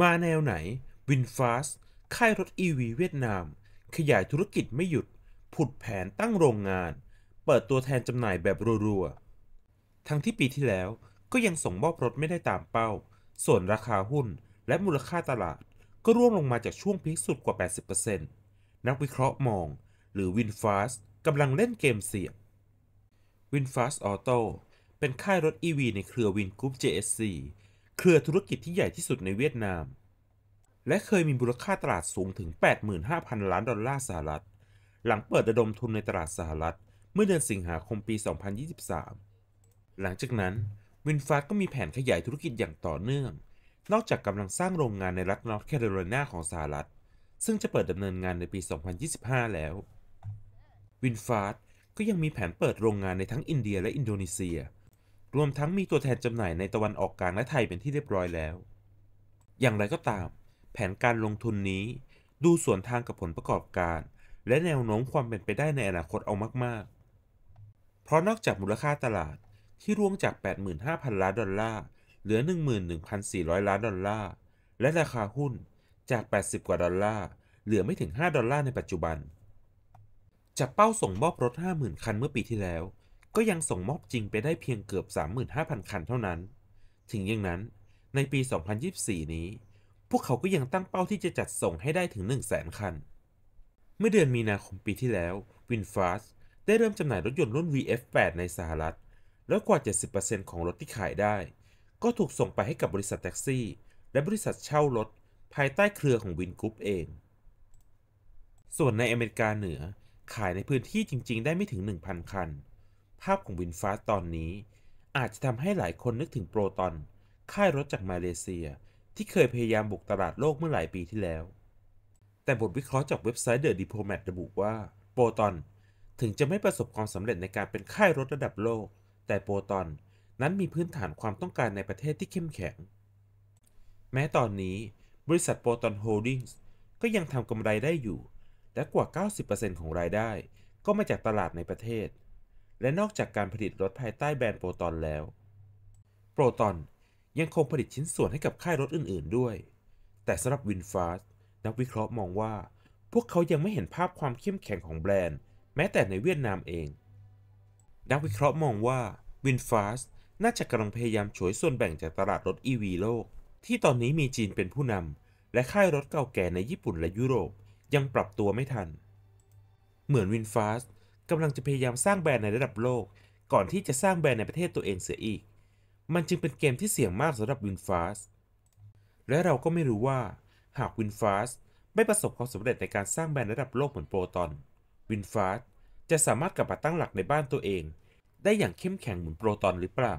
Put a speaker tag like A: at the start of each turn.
A: มาแนวไหน Winfast ค่ายรถ EV เวียดนาม ขยายธุรกิจไม่หยุดผุดแผนตั้งโรงงาน เปิดตัวแทนจำหน่ายแบบรัวๆ ทั้งที่ปีที่แล้วก็ยังส่งมอบรถไม่ได้ตามเป้า ส่วนราคาหุ้นและมูลค่าตลาด ก็ร่วงลงมาจากช่วงพีคสุดกว่า 80%นักวิเคราะห์มอง หรือ Winfast กำลังเล่นเกมเสี่ยง Winfast Auto เป็นค่ายรถ EV ในเครือ Wingroup JSC เครือธุรกิจที่ใหญ่ที่สุดในเวียดนาม และเคยมีมูลค่าตลาดสูงถึง 85,000 ล้านดอลลาร์สหรัฐ หลังเปิดระดมทุนในตลาดสหรัฐ เมื่อเดือนสิงหาคมปี 2023 หลังจากนั้นวินฟาร์ก็มีแผนขยายธุรกิจอย่างต่อเนื่อง นอกจากกำลังสร้างโรงงานในรัฐนอร์ทแคโรไลนาของสหรัฐ ซึ่งจะเปิดดำเนินงานในปี 2025 แล้ว วินฟาร์ก็ยังมีแผนเปิดโรงงานในทั้งอินเดีย และอินโดนีเซียรวมทั้งมีตัวแทนจำหน่ายในตะวันออกกลางและไทยเป็นที่เรียบร้อยแล้ว อย่างไรก็ตาม แผนการลงทุนนี้ดูสวนทางกับผลประกอบการ และแนวโน้มความเป็นไปได้ในอนาคตเอามาก ๆ เพราะนอกจากมูลค่าตลาดที่ร่วงจาก 85,000 ล้านดอลลาร์ เหลือ 11,400 ล้านดอลลาร์ และราคาหุ้นจาก 80 กว่าดอลลาร์ เหลือไม่ถึง 5 ดอลลาร์ในปัจจุบันจากเป้าส่งมอบรถ 50,000 คันเมื่อปีที่แล้วก็ยังส่งมอบจริงไปได้เพียงเกือบ 35,000 คันเท่านั้น ถึงอย่างนั้น ในปี 2024 นี้ พวกเขาก็ยังตั้งเป้าที่จะจัดส่งให้ได้ถึง 100,000คัน เมื่อเดือนมีนาคมปีที่แล้ว Winfast ได้เริ่มจำหน่ายรถยนต์รุ่น VF8 ในสหรัฐ แล้วกว่า 70%ของรถที่ขายได้ ก็ถูกส่งไปให้กับบริษัทแท็กซี่ และบริษัทเช่ารถภายใต้เครือของ Win Group เอง ส่วนในอเมริกาเหนือ ขายในพื้นที่จริงๆ ได้ไม่ถึง1,000คันภาพของวินฟ้าตอนนี้อาจจะทำให้หลายคนนึกถึงโปรตอน ค่ายรถจากมาเลเซีย ที่เคยพยายามบุกตลาดโลกเมื่อหลายปีที่แล้ว แต่บทวิเคราะห์จากเว็บไซต์เดอะดิโพแมทระบุว่าโปรตอนถึงจะไม่ประสบความสำเร็จในการเป็นค่ายรถระดับโลก แต่โปรตอนนั้นมีพื้นฐานความต้องการในประเทศที่เข้มแข็ง แม้ตอนนี้บริษัทโปรตอนโฮลดิ้งส์ก็ยังทำกำไรได้อยู่และกว่า 90%ของรายได้ ก็มาจากตลาดในประเทศและนอกจากการผลิตรถภายใต้แบรนด์โปรตอนแล้ว โปรตอนยังคงผลิตชิ้นส่วนให้กับค่ายรถอื่นๆด้วย แต่สำหรับวินฟาสนักวิเคราะห์มองว่า พวกเขายังไม่เห็นภาพความเข้มแข็งของแบรนด์แม้แต่ในเวียดนามเอง นักวิเคราะห์มองว่าวินฟาสน่าจะกำลังพยายามฉวยส่วนแบ่งจากตลาดรถ EV โลก ที่ตอนนี้มีจีนเป็นผู้นำและค่ายรถเก่าแก่ในญี่ปุ่นและยุโรปยังปรับตัวไม่ทัน เหมือนวินฟาส t กำลังจะพยายามสร้างแบรนด์ในระดับโลกก่อนที่จะสร้างแบรนด์ในประเทศตัวเองเสียอีก มันจึงเป็นเกมที่เสี่ยงมากสำหรับ WinFast และเราก็ไม่รู้ว่า หาก WinFast ไม่ประสบความสำเร็จในการสร้างแบรนด์ระดับโลกเหมือนโปรตอน WinFast จะสามารถกลับมาตั้งหลักในบ้านตัวเอง ได้อย่างเข้มแข็งเหมือนโปรตอนหรือเปล่า